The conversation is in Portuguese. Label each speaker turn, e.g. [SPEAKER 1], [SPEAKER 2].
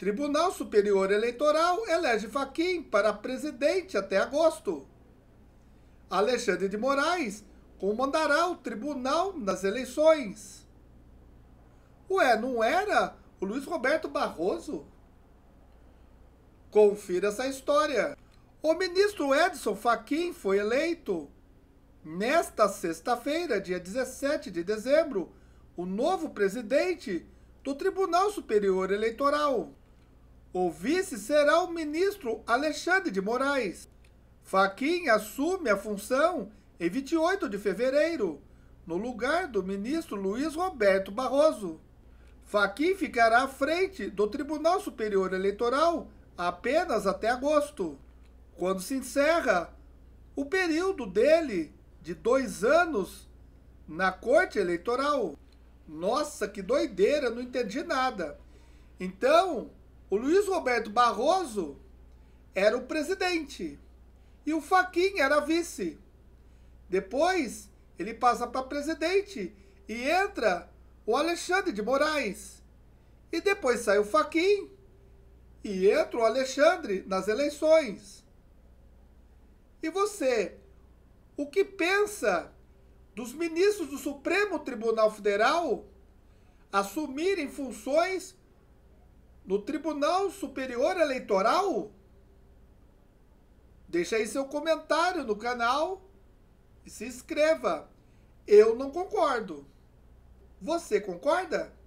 [SPEAKER 1] Tribunal Superior Eleitoral elege Faquim para presidente até agosto. Alexandre de Moraes comandará o tribunal nas eleições. Ué, não era o Luiz Roberto Barroso? Confira essa história. O ministro Edson Fachin foi eleito. Nesta sexta-feira, dia 17 de dezembro, o novo presidente do Tribunal Superior Eleitoral. O vice será o ministro Alexandre de Moraes. Faquim assume a função em 28 de fevereiro, no lugar do ministro Luiz Roberto Barroso. Faquim ficará à frente do Tribunal Superior Eleitoral apenas até agosto, quando se encerra o período dele de dois anos na Corte Eleitoral. Nossa, que doideira, não entendi nada. Então, o Luiz Roberto Barroso era o presidente e o Faquin era vice. Depois, ele passa para presidente e entra o Alexandre de Moraes. E depois sai o Faquin e entra o Alexandre nas eleições. E você, o que pensa dos ministros do Supremo Tribunal Federal assumirem funções no Tribunal Superior Eleitoral? Deixe aí seu comentário no canal e se inscreva. Eu não concordo. Você concorda?